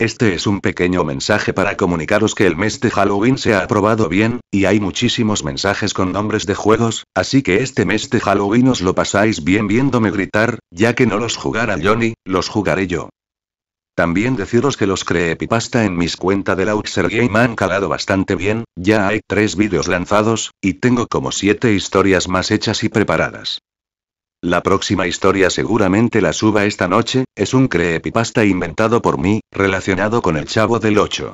Este es un pequeño mensaje para comunicaros que el mes de Halloween se ha aprobado bien, y hay muchísimos mensajes con nombres de juegos, así que este mes de Halloween os lo pasáis bien viéndome gritar, ya que no los jugará Johnny, los jugaré yo. También deciros que los creepypasta en mis cuentas de Lauxer Game han calado bastante bien, ya hay tres vídeos lanzados, y tengo como siete historias más hechas y preparadas. La próxima historia seguramente la suba esta noche, es un creepypasta inventado por mí, relacionado con el Chavo del 8.